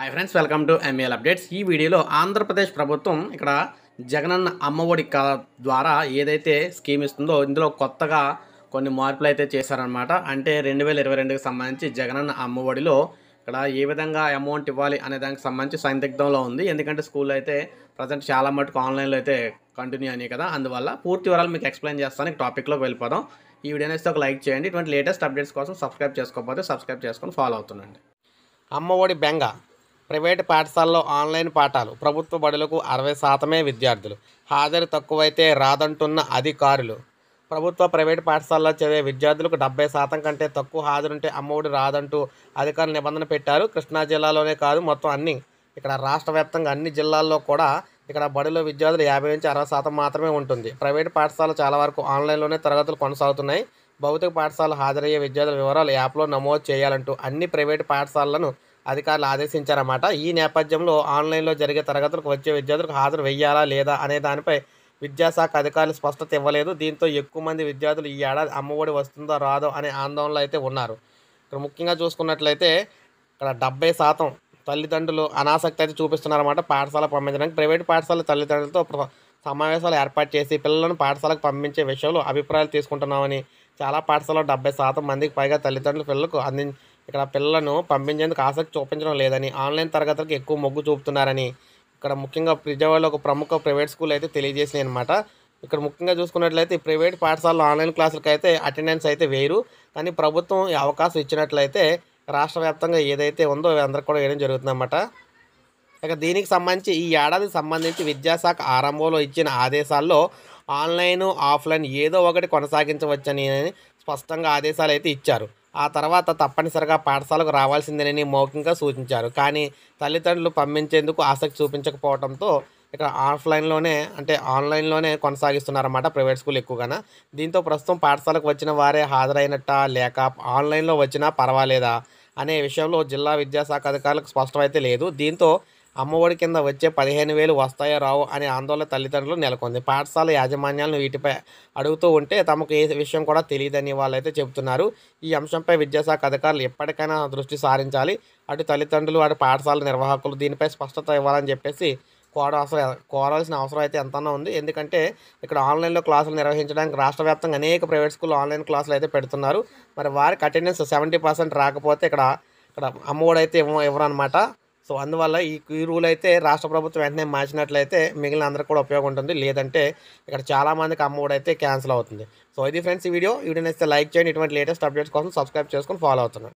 hi friends welcome to MAL updates ఈ వీడియోలో ఆంధ్రప్రదేశ్ ప్రభుత్వం ఇక్కడ జగనన్న అమ్మఒడి ద్వారా ఏదైతే స్కీమ్ ఇస్తుందో ఇందులో కొత్తగా కొన్ని మార్పులు అయితే చేశారనమాట అంటే రెండు వేల ఇరవై రెండుకి సంబంధించి జగనన్న అమ్మఒడిలో ఇక్కడ ఏ విధంగా అమౌంట్ ఇవ్వాలి అనే దానికి సంబంధించి సందిగ్ధంలో ఉంది ఎందుకంటే స్కూల్లో అయితే ప్రజెంట్ చాలా మటుకు ఆన్లైన్లో అయితే కంటిన్యూ అయ్యాయి కదా అందువల్ల పూర్తి వివరాలు మీకు ఎక్స్ప్లెయిన్ చేస్తాను టాపిక్లోకి వెళ్ళిపోదాం ఈ వీడియోని అయితే ఒక లైక్ చేయండి ఇటువంటి లేటెస్ట్ అప్డేట్స్ కోసం సబ్స్క్రైబ్ చేసుకోకపోతే సబ్స్క్రైబ్ చేసుకొని ఫాలో అవుతుండండి అమ్మఒడి బెంగ ప్రైవేటు పాఠశాలలో ఆన్లైన్ పాఠాలు ప్రభుత్వ బడులకు అరవై శాతమే విద్యార్థులు హాజరు తక్కువైతే రాదంటున్న అధికారులు ప్రభుత్వ ప్రైవేటు పాఠశాలలో చదివే విద్యార్థులకు డెబ్బై శాతం కంటే తక్కువ హాజరుంటే అమ్మఒడి రాదంటూ అధికారులు నిబంధన పెట్టారు కృష్ణా జిల్లాలోనే కాదు మొత్తం అన్ని ఇక్కడ రాష్ట్ర వ్యాప్తంగా అన్ని జిల్లాల్లో కూడా ఇక్కడ బడిలో విద్యార్థులు యాభై నుంచి అరవై శాతం మాత్రమే ఉంటుంది ప్రైవేటు పాఠశాల చాలా వరకు ఆన్లైన్లోనే తరగతులు కొనసాగుతున్నాయి భౌతిక పాఠశాల హాజరయ్యే విద్యార్థుల వివరాలు యాప్లో నమోదు చేయాలంటూ అన్ని ప్రైవేటు పాఠశాలలను అధికారులు ఆదేశించారన్నమాట ఈ నేపథ్యంలో ఆన్లైన్లో జరిగే తరగతులకు వచ్చే విద్యార్థులకు హాజరు వెయ్యాలా లేదా అనే దానిపై విద్యాశాఖ అధికారులు స్పష్టత ఇవ్వలేదు దీంతో ఎక్కువ మంది విద్యార్థులు ఈ ఏడాది అమ్మఒడి వస్తుందో రాదో అనే ఆందోళనలో అయితే ఉన్నారు ఇక్కడ ముఖ్యంగా చూసుకున్నట్లయితే ఇక్కడ డెబ్బై శాతం తల్లిదండ్రులు అనాసక్తి అయితే చూపిస్తున్నారన్నమాట పాఠశాల పంపించడానికి ప్రైవేట్ పాఠశాల తల్లిదండ్రులతో సమావేశాలు ఏర్పాటు చేసి పిల్లలను పాఠశాలకు పంపించే విషయంలో అభిప్రాయాలు తీసుకుంటున్నామని చాలా పాఠశాలలో డెబ్బై శాతం మందికి పైగా తల్లిదండ్రులు పిల్లలకు అందించి ఇక్కడ పిల్లలను పంపించేందుకు ఆసక్తి చూపించడం లేదని ఆన్లైన్ తరగతులకు ఎక్కువ మొగ్గు చూపుతున్నారని ఇక్కడ ముఖ్యంగా విజయవాడలో ఒక ప్రముఖ ప్రైవేట్ స్కూల్ అయితే తెలియజేసినాయి అనమాట ఇక్కడ ముఖ్యంగా చూసుకున్నట్లయితే ప్రైవేట్ పాఠశాలలో ఆన్లైన్ క్లాసులకు అయితే అటెండెన్స్ అయితే వేరు కానీ ప్రభుత్వం అవకాశం ఇచ్చినట్లయితే రాష్ట్ర వ్యాప్తంగా ఏదైతే ఉందో అందరికి కూడా వేయడం జరుగుతుందన్నమాట ఇక దీనికి సంబంధించి ఈ ఏడాదికి సంబంధించి విద్యాశాఖ ఆరంభంలో ఇచ్చిన ఆదేశాల్లో ఆన్లైన్ ఆఫ్లైన్ ఏదో ఒకటి కొనసాగించవచ్చని స్పష్టంగా ఆదేశాలు అయితే ఇచ్చారు ఆ తర్వాత తప్పనిసరిగా పాఠశాలకు రావాల్సిందేనని మౌఖికంగా సూచించారు కానీ తల్లిదండ్రులు పంపించేందుకు ఆసక్తి చూపించకపోవడంతో ఇక్కడ ఆఫ్లైన్లోనే అంటే ఆన్లైన్లోనే కొనసాగిస్తున్నారన్నమాట ప్రైవేట్ స్కూల్ ఎక్కువగా దీంతో ప్రస్తుతం పాఠశాలకు వచ్చిన వారే హాజరైనట్ట లేక ఆన్లైన్లో వచ్చినా పర్వాలేదా అనే విషయంలో జిల్లా విద్యాశాఖ అధికారులకు స్పష్టమైతే లేదు దీంతో అమ్మఒడి కింద వచ్చే పదిహేను వేలు వస్తాయో రావు అనే ఆందోళన తల్లిదండ్రులు నెలకొంది పాఠశాల యాజమాన్యాలను వీటిపై అడుగుతూ ఉంటే తమకు ఏ విషయం కూడా తెలియదని వాళ్ళైతే చెబుతున్నారు ఈ అంశంపై విద్యాశాఖ అధికారులు ఎప్పటికైనా దృష్టి సారించాలి అటు తల్లిదండ్రులు అటు పాఠశాల నిర్వాహకులు దీనిపై స్పష్టత ఇవ్వాలని చెప్పేసి కోర అవసరం కోరాల్సిన అవసరం అయితే ఎంతన్నా ఉంది ఎందుకంటే ఇక్కడ ఆన్లైన్లో క్లాసులు నిర్వహించడానికి రాష్ట్ర వ్యాప్తంగా అనేక ప్రైవేట్ స్కూల్ ఆన్లైన్ క్లాసులు అయితే పెడుతున్నారు మరి వారికి అటెండెన్స్ సెవెంటీ పర్సెంట్ రాకపోతే ఇక్కడ ఇక్కడ అమ్మఒడి అయితే ఇవ్వ ఇవ్వరనమాట సో అందువల్ల ఈ ఈ రూల్ అయితే రాష్ట్ర ప్రభుత్వం వెంటనే మార్చినట్లయితే మిగిలిన అందరికి కూడా ఉపయోగం ఉంటుంది లేదంటే ఇక్కడ చాలామందికి అమ్మఒడి అయితే క్యాన్సిల్ అవుతుంది సో ఇది ఫ్రెండ్స్ ఈ వీడియో వీడియో నచ్చితే లైక్ చేయండి ఇటువంటి లేటెస్ట్ అప్డేట్స్ కోసం సబ్స్క్రైబ్ చేసుకొని ఫాలో అవుతున్నాను